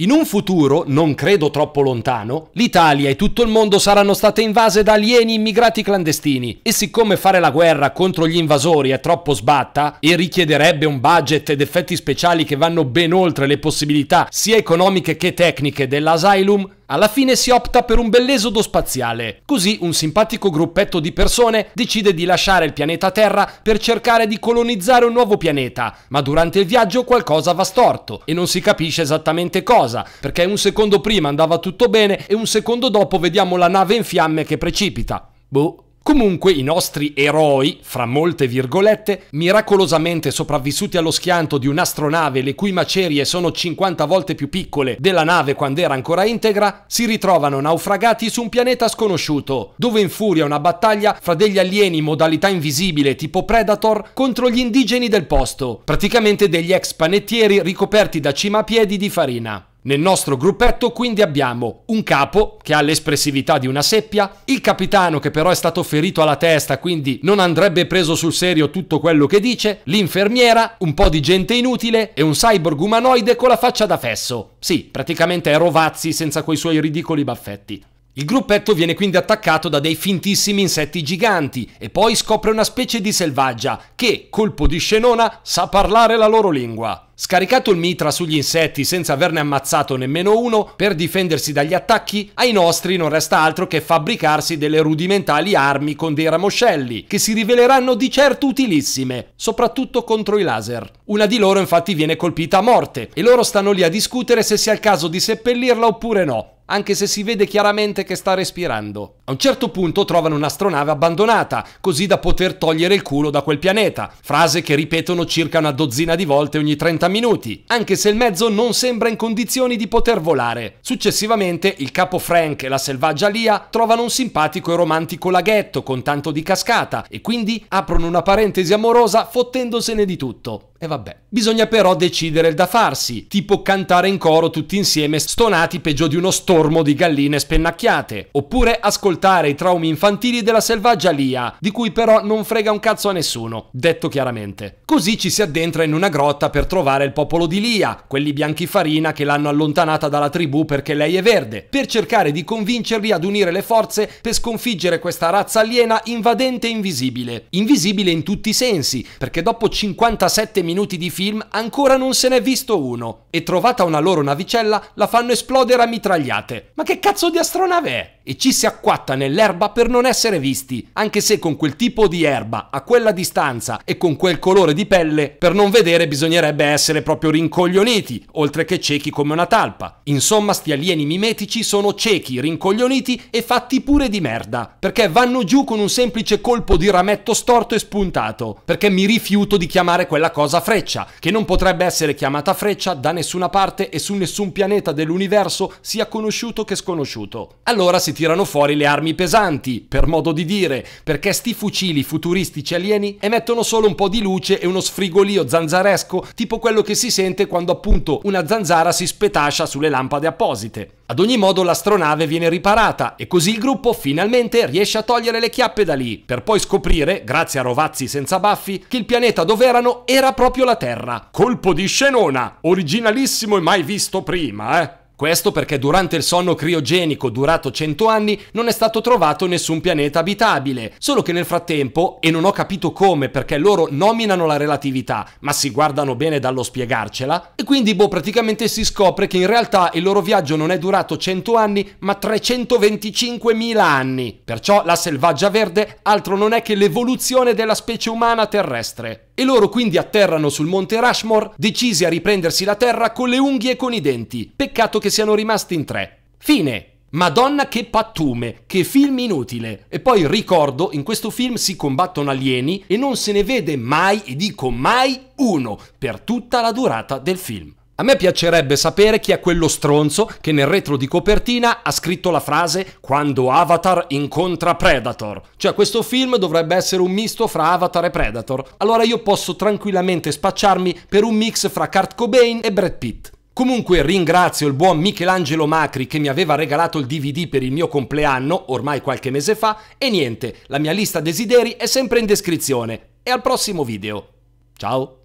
In un futuro, non credo troppo lontano, l'Italia e tutto il mondo saranno state invase da alieni immigrati clandestini e siccome fare la guerra contro gli invasori è troppo sbatta e richiederebbe un budget ed effetti speciali che vanno ben oltre le possibilità sia economiche che tecniche dell'asylum, alla fine si opta per un bell'esodo spaziale. Così un simpatico gruppetto di persone decide di lasciare il pianeta Terra per cercare di colonizzare un nuovo pianeta, ma durante il viaggio qualcosa va storto e non si capisce esattamente cosa, perché un secondo prima andava tutto bene e un secondo dopo vediamo la nave in fiamme che precipita. Boh. Comunque i nostri eroi, fra molte virgolette, miracolosamente sopravvissuti allo schianto di un'astronave le cui macerie sono 50 volte più piccole della nave quando era ancora integra, si ritrovano naufragati su un pianeta sconosciuto, dove infuria una battaglia fra degli alieni in modalità invisibile tipo Predator contro gli indigeni del posto, praticamente degli ex panettieri ricoperti da cima a piedi di farina. Nel nostro gruppetto quindi abbiamo un capo che ha l'espressività di una seppia, il capitano che però è stato ferito alla testa quindi non andrebbe preso sul serio tutto quello che dice, l'infermiera, un po' di gente inutile e un cyborg umanoide con la faccia da fesso. Sì, praticamente è Rovazzi senza quei suoi ridicoli baffetti. Il gruppetto viene quindi attaccato da dei fintissimi insetti giganti e poi scopre una specie di selvaggia che, colpo di scenona, sa parlare la loro lingua. Scaricato il mitra sugli insetti senza averne ammazzato nemmeno uno, per difendersi dagli attacchi, ai nostri non resta altro che fabbricarsi delle rudimentali armi con dei ramoscelli, che si riveleranno di certo utilissime, soprattutto contro i laser. Una di loro infatti viene colpita a morte e loro stanno lì a discutere se sia il caso di seppellirla oppure no anche se si vede chiaramente che sta respirando. A un certo punto trovano un'astronave abbandonata, così da poter togliere il culo da quel pianeta, frase che ripetono circa una dozzina di volte ogni 30 minuti, anche se il mezzo non sembra in condizioni di poter volare. Successivamente il capo Frank e la selvaggia Lia trovano un simpatico e romantico laghetto con tanto di cascata e quindi aprono una parentesi amorosa fottendosene di tutto. E vabbè. Bisogna però decidere il da farsi, tipo cantare in coro tutti insieme stonati peggio di uno stone stormo di galline spennacchiate, oppure ascoltare i traumi infantili della selvaggia Lia, di cui però non frega un cazzo a nessuno, detto chiaramente. Così ci si addentra in una grotta per trovare il popolo di Lia, quelli bianchi farina che l'hanno allontanata dalla tribù perché lei è verde, per cercare di convincerli ad unire le forze per sconfiggere questa razza aliena invadente e invisibile. Invisibile in tutti i sensi, perché dopo 57 minuti di film ancora non se n'è visto uno. E trovata una loro navicella, la fanno esplodere a mitragliate gigante. Ma che cazzo di astronave è? e ci si acquatta nell'erba per non essere visti, anche se con quel tipo di erba, a quella distanza e con quel colore di pelle, per non vedere bisognerebbe essere proprio rincoglioniti, oltre che ciechi come una talpa. Insomma, sti alieni mimetici sono ciechi, rincoglioniti e fatti pure di merda, perché vanno giù con un semplice colpo di rametto storto e spuntato, perché mi rifiuto di chiamare quella cosa freccia, che non potrebbe essere chiamata freccia da nessuna parte e su nessun pianeta dell'universo sia conosciuto che sconosciuto. Allora si tirano fuori le armi pesanti, per modo di dire, perché sti fucili futuristici alieni emettono solo un po' di luce e uno sfrigolio zanzaresco, tipo quello che si sente quando appunto una zanzara si spetascia sulle lampade apposite. Ad ogni modo l'astronave viene riparata e così il gruppo finalmente riesce a togliere le chiappe da lì, per poi scoprire, grazie a Rovazzi senza baffi, che il pianeta dove erano era proprio la Terra. Colpo di scenona, originalissimo e mai visto prima, eh? Questo perché durante il sonno criogenico durato 100 anni non è stato trovato nessun pianeta abitabile, solo che nel frattempo, e non ho capito come perché loro nominano la relatività, ma si guardano bene dallo spiegarcela, e quindi boh praticamente si scopre che in realtà il loro viaggio non è durato 100 anni ma 325.000 anni. Perciò la selvaggia verde altro non è che l'evoluzione della specie umana terrestre e loro quindi atterrano sul monte Rushmore, decisi a riprendersi la terra con le unghie e con i denti. Peccato che siano rimasti in tre. Fine! Madonna che pattume, che film inutile. E poi ricordo, in questo film si combattono alieni e non se ne vede mai, e dico mai, uno, per tutta la durata del film. A me piacerebbe sapere chi è quello stronzo che nel retro di copertina ha scritto la frase quando Avatar incontra Predator. Cioè questo film dovrebbe essere un misto fra Avatar e Predator. Allora io posso tranquillamente spacciarmi per un mix fra Kurt Cobain e Brad Pitt. Comunque ringrazio il buon Michelangelo Macri che mi aveva regalato il DVD per il mio compleanno ormai qualche mese fa e niente, la mia lista desideri è sempre in descrizione. E al prossimo video. Ciao!